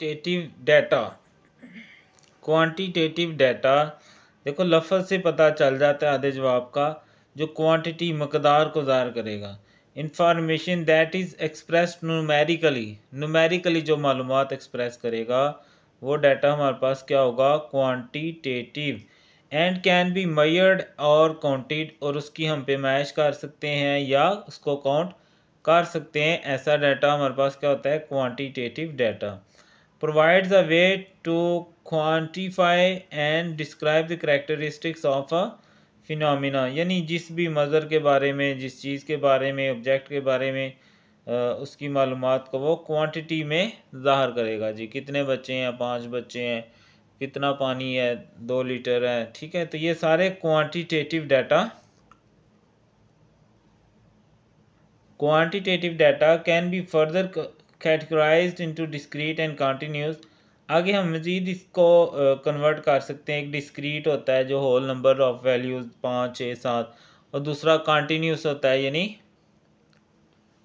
quantitative data quantitative data देखो लफज से पता चल जाता है आधे जवाब का जो क्वांटिटी मकदार को ज़ाहिर करेगा information that is express numerically numerically जो मालूम एक्सप्रेस करेगा वो डाटा हमारे पास क्या होगा quantitative and can be measured और काउंटेड और उसकी हम पेमाइश कर सकते हैं या उसको काउंट कर सकते हैं ऐसा डाटा हमारे पास क्या होता है quantitative data provides a way to quantify and describe the characteristics of a phenomena यानी जिस भी मज़र के बारे में जिस चीज़ के बारे में ऑब्जेक्ट के बारे में आ, उसकी मालूम को वो क्वान्टिटी में ज़ाहर करेगा जी कितने बच्चे हैं पाँच बच्चे हैं कितना पानी है दो लीटर है ठीक है तो ये सारे quantitative data quantitative data can be further categorise into discrete and continuous आगे हम मज़ीद इसको कन्वर्ट कर सकते हैं एक डिस्क्रीट होता है जो होल नंबर ऑफ़ वैल्यूज़ पाँच छः सात और दूसरा कॉन्टीन्यूस होता है यानी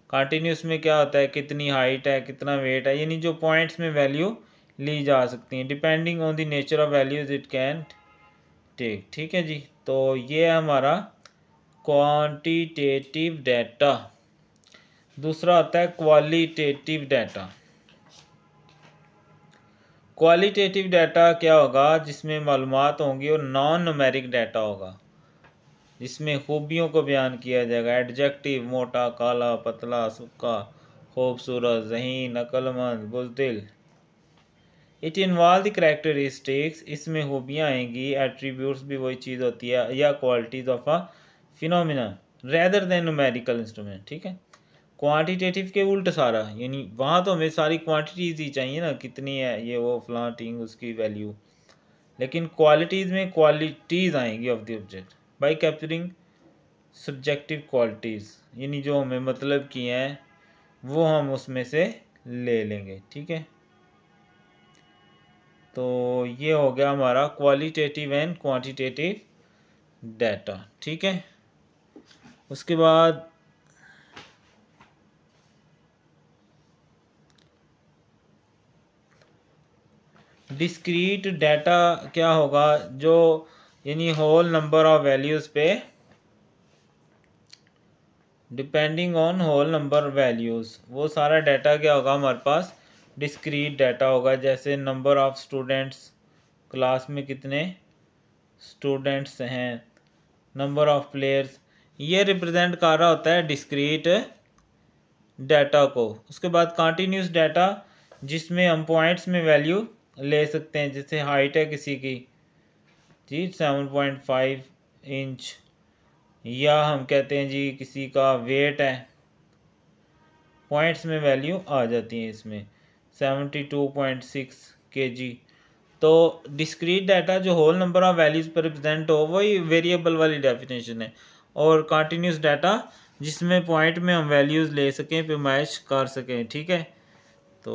कॉन्टीन्यूस में क्या होता है कितनी हाइट है कितना वेट है यानी जो पॉइंट्स में वैल्यू ली जा सकती हैं depending on the nature of values it can take ठीक है जी तो ये है हमारा क्वांटिटेटिव डाटा दूसरा आता है क्वालिटेटिव डाटा क्वालिटेटिव डाटा क्या होगा जिसमें मालूम होंगी और नॉन नमेरिक डाटा होगा जिसमें खूबियों को बयान किया जाएगा एडजेक्टिव मोटा काला पतला सुखा खूबसूरत जहीन अकलमंद बुजदिल इट इन्वॉल्व द करेक्टरिस्टिक्स इसमें खूबियाँ आएंगी एट्रीब्यूट्स भी वही चीज़ होती है या qualities of a phenomena rather than numerical instrument ठीक है क्वांटिटेटिव के उल्ट सारा यानी वहाँ तो हमें सारी क्वांटिटीज़ ही चाहिए ना कितनी है ये वो फलां उसकी वैल्यू लेकिन क्वालिटीज़ में क्वालिटीज़ आएंगी of the object by capturing subjective qualities यानी जो हमें मतलब की हैं वो हम उसमें से ले लेंगे ठीक है तो ये हो गया हमारा क्वालिटेटिव एंड क्वांटिटेटिव डाटा ठीक है उसके बाद डिस्क्रीट डाटा क्या होगा जो यानी होल नंबर ऑफ वैल्यूज़ पे depending on whole number values वो सारा डाटा क्या होगा हमारे पास डिस्क्रीट डाटा होगा जैसे नंबर ऑफ़ स्टूडेंट्स क्लास में कितने स्टूडेंट्स हैं नंबर ऑफ़ प्लेयर्स ये रिप्रेजेंट कर रहा होता है डिस्क्रीट डाटा को उसके बाद कंटिन्यूस डाटा जिसमें हम पॉइंट्स में वैल्यू ले सकते हैं जैसे हाइट है किसी की जी सेवन पॉइंट फाइव इंच या हम कहते हैं जी किसी का वेट है पॉइंट्स में वैल्यू आ जाती है इसमें सेवेंटी टू पॉइंट सिक्स के जी तो डिस्क्रीट डाटा जो होल नंबर ऑफ वैल्यूज़ पर रिप्रेजेंट हो वही वेरिएबल वाली डेफिनेशन है और कंटिन्यूस डाटा जिसमें पॉइंट में हम वैल्यूज़ ले सकें पेमाइश कर सकें ठीक है तो